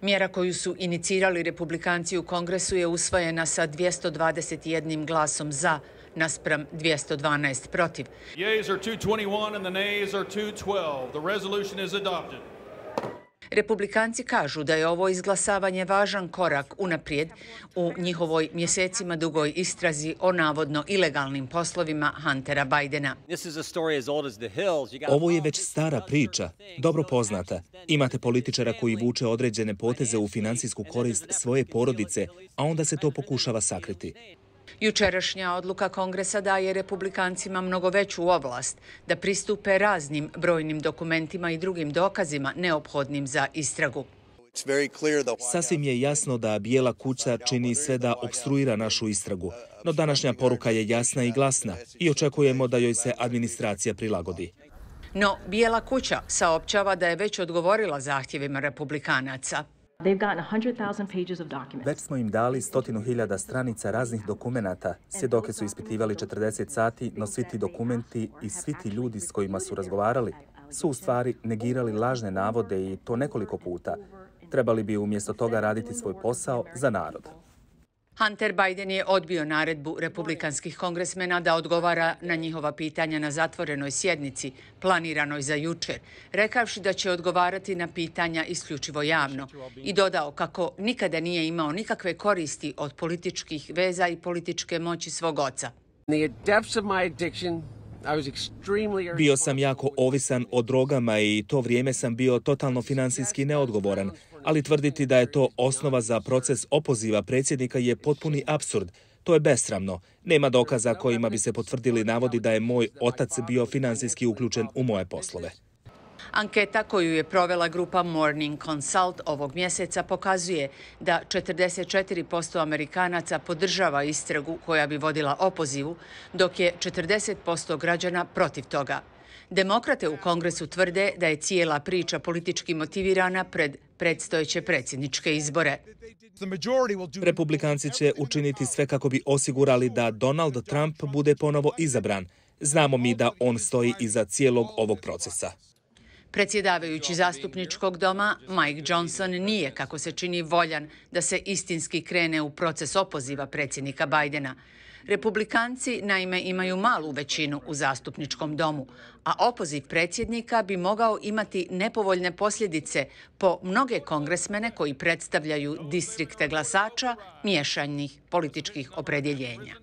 Mjera koju su inicirali republikanci u Kongresu je usvojena sa 221 glasom za, naspram 212 protiv. The yeas 221 and the nays 212. The resolution is Republikanci kažu da je ovo izglasavanje važan korak unaprijed u njihovoj mjesecima dugoj istrazi o navodno ilegalnim poslovima Huntera Bajdena. Ovo je već stara priča, dobro poznata. Imate političara koji vuče određene poteze u financijsku korist svoje porodice, a onda se to pokušava sakriti. Jučerašnja odluka Kongresa daje republikancima mnogo veću oblast da pristupe raznim brojnim dokumentima i drugim dokazima neophodnim za istragu. Sasvim je jasno da Bijela kuća čini sve da obstruira našu istragu, no današnja poruka je jasna i glasna i očekujemo da joj se administracija prilagodi. No, Bijela kuća saopćava da je već odgovorila zahtjevima republikanaca. They've gotten 100,000 pages of documents. Već smo im dali 100.000 stranica raznih dokumenata. Svjedoke su ispitivali 40 sati, no svi ti dokumenti i svi ti ljudi s kojima su razgovarali su u stvari negirali lažne navode i to nekoliko puta. Trebali bi umjesto toga raditi svoj posao za narod. Hunter Biden je odbio naredbu republikanskih kongresmena da odgovara na njihova pitanja na zatvorenoj sjednici, planiranoj za jučer, rekavši da će odgovarati na pitanja isključivo javno i dodao kako nikada nije imao nikakve koristi od političkih veza i političke moći svog oca. Bio sam jako ovisan o drogama i to vrijeme sam bio totalno finansijski neodgovoran, ali tvrditi da je to osnova za proces opoziva predsjednika je potpuni absurd. To je besramno. Nema dokaza kojima bi se potvrdili navodi da je moj otac bio finansijski uključen u moje poslove. Anketa koju je provela grupa Morning Consult ovog mjeseca pokazuje da 44% Amerikanaca podržava istragu koja bi vodila opozivu, dok je 40% građana protiv toga. Demokrate u Kongresu tvrde da je cijela priča politički motivirana pred predstojeće predsjedničke izbore. Republikanci će učiniti sve kako bi osigurali da Donald Trump bude ponovo izabran. Znamo mi da on stoji iza cijelog ovog procesa. Predsjedavajući zastupničkog doma, Mike Johnson nije, kako se čini, voljan da se istinski krene u proces opoziva predsjednika Bajdena. Republikanci, naime, imaju malu većinu u zastupničkom domu, a opoziv predsjednika bi mogao imati nepovoljne posljedice po mnoge kongresmene koji predstavljaju distrikte glasača miješanjih političkih opredjeljenja.